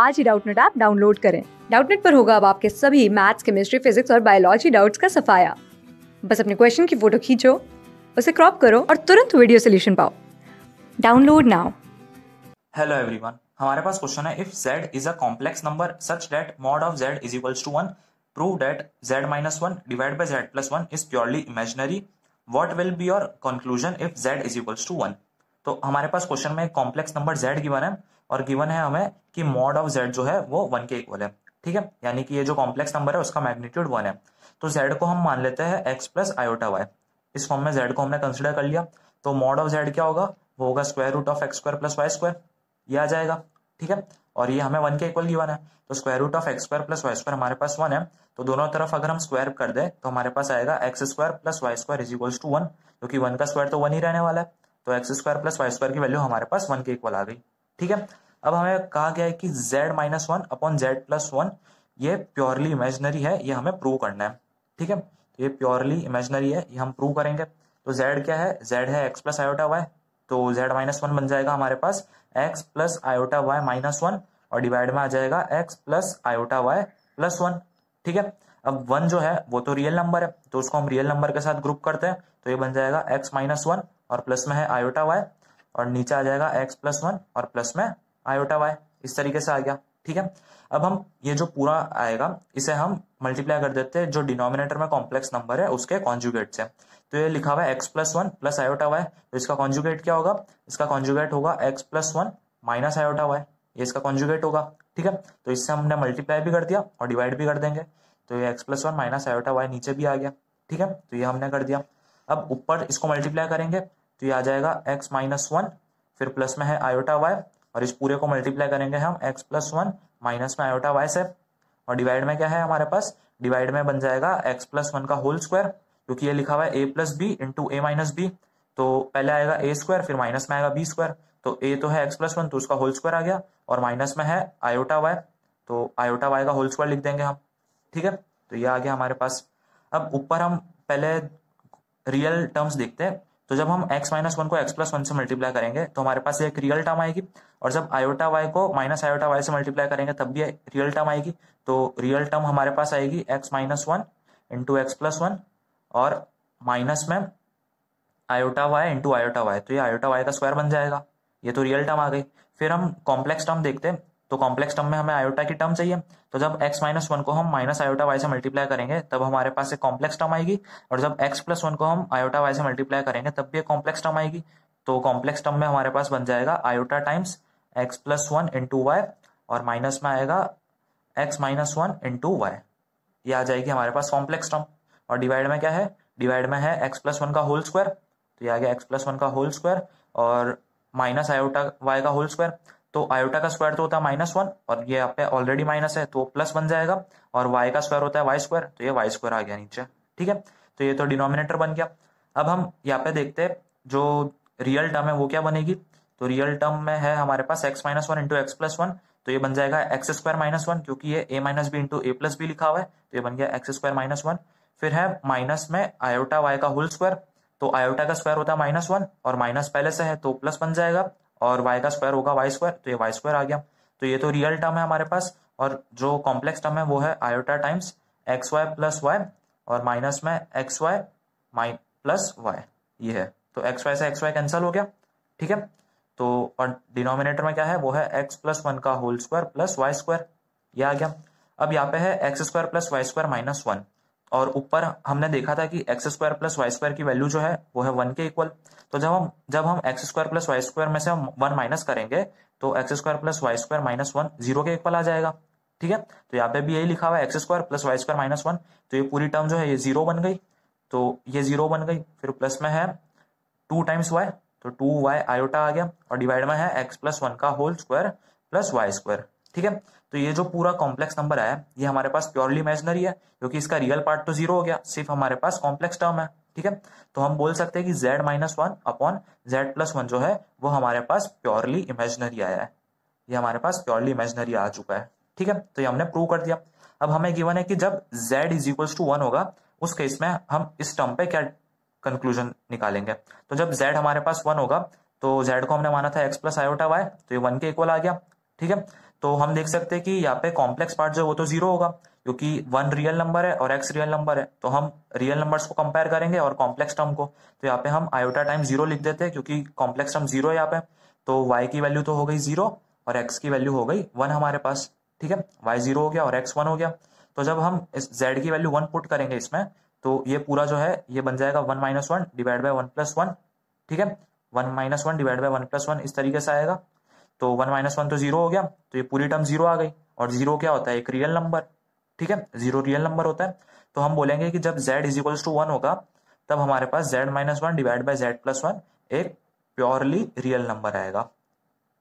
आज ही Doubtnut app download करें डाउटनेट पर होगा अब आपके सभी मैथ्स केमिस्ट्री फिजिक्स और बायोलॉजी डाउट्स का सफाया बस अपने क्वेश्चन की फोटो खींचो उसे क्रॉप करो और तुरंत वीडियो सोल्यूशन पाओ डाउनलोड नाउ हेलो एवरीवन हमारे पास क्वेश्चन है if z is a complex number such that mod of z is equals to 1 prove that z minus 1 divide by z plus 1 is purely imaginary what will be your conclusion if z is equals to 1 तो हमारे पास क्वेश्चन में complex number z given है और given है हमें कि मॉड ऑफ जेड जो है वो वन के इक्वल है ठीक है यानी कि ये जो कॉम्प्लेक्स नंबर है उसका मैग्नीट्यूड वन है तो जेड को हम मान लेते हैं एक्स प्लस आयोटा वाई इस फॉर्म में जेड को हमने कंसिडर कर लिया तो मॉड ऑफ जेड क्या होगा वो होगा square root of x square plus y square ये आ जाएगा ठीक है और ये हमें वन के इक्वल गिवन है तो square root of x square plus y square हमारे पास वन है तो दोनों तरफ अगर हम स्क्वायर कर दे तो हमारे पास आएगा x square plus y square is equals to one क्योंकि वन का स्क्वायर तो वन ही रहने वाला है तो x square plus y square की वैल्यू हमारे पास वन के इक्वल आ गई ठीक है अब हमें कहा गया है कि z minus one upon z plus one ये प्योरली इमेजनरी है ये हमें प्रूव करना है ठीक है तो ये प्योरली इमेजनरी है ये हम प्रूव करेंगे तो z क्या है z है x प्लस आयोटा वाई तो z माइनस वन बन जाएगा हमारे पास x plus iota y minus one और डिवाइड में आ जाएगा x plus iota y plus one ठीक है अब वन जो है वो तो रियल नंबर है तो उसको हम रियल नंबर के साथ ग्रुप करते हैं तो ये बन जाएगा एक्स माइनस वन और प्लस में है आयोटा वाई और नीचे आ जाएगा एक्स प्लस वन और प्लस में आयोटा वाई इस तरीके से आ गया ठीक है अब हम ये जो पूरा आएगा इसे हम मल्टीप्लाई कर देते हैं जो डिनोमिनेटर में कॉम्प्लेक्स नंबर है उसके कॉन्जुगेट से तो ये लिखा हुआ है x plus one plus iota y तो इसका कॉन्जुगेट क्या होगा इसका कॉन्जुगेट होगा x plus one minus iota y ये इसका कॉन्जुगेट होगा ठीक है तो इससे हमने मल्टीप्लाई भी कर दिया और डिवाइड भी कर देंगे तो ये x plus one minus iota y नीचे भी आ गया ठीक है तो ये हमने कर दिया अब ऊपर इसको मल्टीप्लाई करेंगे तो ये आ जाएगा एक्स माइनस वन फिर प्लस में है आयोटा वाई और इस पूरे को मल्टीप्लाई करेंगे हम एक्स प्लस वन माइनस में आयोटा वाई से और डिवाइड में क्या है हमारे पास डिवाइड में बन जाएगा एक्स प्लस वन का होल स्क्वायर क्योंकि ये लिखा हुआ है a plus b into a minus b तो पहले आएगा ए स्क्वायर फिर माइनस में आएगा बी स्क्वायर तो ए तो है एक्स प्लस वन तो उसका होल स्क्वायर आ गया और माइनस में है आयोटा वाई तो आयोटा वाई का होल स्क्वायर लिख देंगे हम ठीक है तो ये आ गया हमारे पास अब ऊपर हम पहले रियल टर्म्स देखते हैं तो जब हम x माइनस वन को x प्लस वन से मल्टीप्लाई करेंगे तो हमारे पास एक रियल टर्म आएगी और जब आयोटा वाई को माइनस आयोटा वाई से मल्टीप्लाई करेंगे तब भी रियल टर्म आएगी तो रियल टर्म हमारे पास आएगी x minus one into x plus one और माइनस में iota y into iota y तो ये आयोटा वाई का स्क्वायर बन जाएगा ये तो रियल टर्म आ गई फिर हम कॉम्प्लेक्स टर्म देखते हैं तो कॉम्प्लेक्स टर्म में हमें आयोटा की टर्म चाहिए तो जब x माइनस वन को हम माइनस आयोटा वाई से मल्टीप्लाई करेंगे तब हमारे पास एक कॉम्प्लेक्स टर्म आएगी और जब x प्लस वन को हम आयोटा वाई से मल्टीप्लाई करेंगे तब भी एक कॉम्प्लेक्स टर्म आएगी तो कॉम्प्लेक्स टर्म में हमारे पास बन जाएगा iota times x plus one into y और माइनस में आएगा x minus one into y ये आ जाएगी हमारे पास कॉम्प्लेक्स टर्म और डिवाइड में क्या है डिवाइड में है एक्स प्लस वन का होल स्क्वायर तो ये आ गया एक्स प्लस वन का होल स्क्वायर और माइनस आयोटा वाई का होल स्क्वायर तो आयोटा का स्क्वायर तो होता है माइनस वन और ये आप ऑलरेडी माइनस है तो प्लस बन जाएगा और वाई का स्क्वायर होता है वाई स्क्वायर तो ये वाई स्क्वायर आ गया नीचे ठीक है तो ये तो डिनोमिनेटर बन गया अब हम यहाँ पे देखते हैं जो रियल टर्म है वो क्या बनेगी तो रियल टर्म में है हमारे पास x minus one into x plus one तो ये बन जाएगा एक्स स्क्वायर माइनस वन क्योंकि ये a minus b into a plus b लिखा हुआ है तो ये बन गया एक्स स्क्वायर माइनस वन फिर है माइनस में आयोटा वाई का होल स्क्वायर तो आयोटा का स्क्वायर होता है माइनस वन और माइनस पहले से है तो प्लस बन जाएगा और वाई का स्क्वायर होगा वाई स्क्वायर तो ये वाई स्क्वायर आ गया तो ये तो रियल टर्म है हमारे पास और जो कॉम्प्लेक्स टर्म है वो है iota times x y plus y और माइनस में x y minus plus y ये है तो एक्स वाई से एक्स वाई कैंसल हो गया ठीक है तो और डिनोमिनेटर में क्या है वो है एक्स प्लस वन का whole square plus y square ये आ गया अब यहाँ पे है x square plus y square minus one और ऊपर हमने देखा था कि x square plus y square की वैल्यू जो है वो है वन के इक्वल तो जब हम जब हम x square plus y square में से हम वन माइनस करेंगे तो x square plus y square minus one zero के इक्वल आ जाएगा ठीक है तो यहाँ पे भी यही लिखा हुआ है x square plus y square minus one तो ये पूरी टर्म जो है ये जीरो बन गई तो ये जीरो बन गई फिर प्लस में है टू टाइम्स वाई तो टू वाई आयोटा आ गया और डिवाइड में है एक्स प्लस वन का whole square plus y square ठीक है तो ये जो पूरा कॉम्प्लेक्स नंबर आया ये हमारे पास प्योरली इमेजनरी है क्योंकि इसका रियल पार्ट तो जीरो हो गया सिर्फ हमारे पास कॉम्प्लेक्स टर्म है ठीक है तो हम बोल सकते हैं कि z minus one upon z plus one जो है वो हमारे पास प्योरली इमेजनरी आया है ये हमारे पास प्योरली इमेजनरी आ चुका है ठीक है तो ये हमने प्रूव कर दिया अब हमें गिवन है कि जब z is equals to one होगा उस केस में हम इस टर्म पे क्या कंक्लूजन निकालेंगे तो जब जेड हमारे पास वन होगा तो जेड को हमने माना था एक्स प्लस आयोटा वाई तो ये वन के इक्वल आ गया ठीक है तो हम देख सकते हैं कि यहाँ पे कॉम्प्लेक्स पार्ट जो वो तो जीरो होगा क्योंकि वन रियल नंबर है और एक्स रियल नंबर है तो हम रियल नंबर्स को कंपेयर करेंगे और कॉम्प्लेक्स टर्म को तो यहाँ पे हम आयोटा टाइम जीरो लिख देते हैं क्योंकि कॉम्प्लेक्स टर्म जीरो है यहाँ पे तो वाई की वैल्यू तो हो गई जीरो और एक्स की वैल्यू हो गई वन हमारे पास ठीक है वाई जीरो हो गया और एक्स वन हो गया तो जब हम इस जेड की वैल्यू वन पुट करेंगे इसमें तो ये पूरा जो है ये बन जाएगा one minus one divide by one plus one ठीक है one minus one divide by one plus one इस तरीके से आएगा तो वन माइनस वन तो जीरो हो गया तो ये पूरी टर्म जीरो आ गई और जीरो क्या होता है एक रियल नंबर ठीक है जीरो रियल नंबर होता है तो हम बोलेंगे कि जब z is equals to one होगा तब हमारे पास z minus one divide by z plus one एक प्योरली रियल नंबर आएगा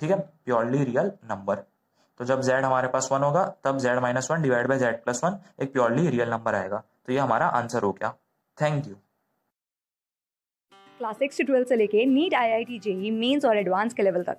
ठीक है प्योरली रियल नंबर तो जब जेड हमारे पास वन होगा तब z minus one divide by z plus one एक प्योरली रियल नंबर आएगा तो ये हमारा आंसर हो गया थैंक यू क्लास सिक्स से से लेके NEET I I T JEE mains और एडवांस के लेवल तक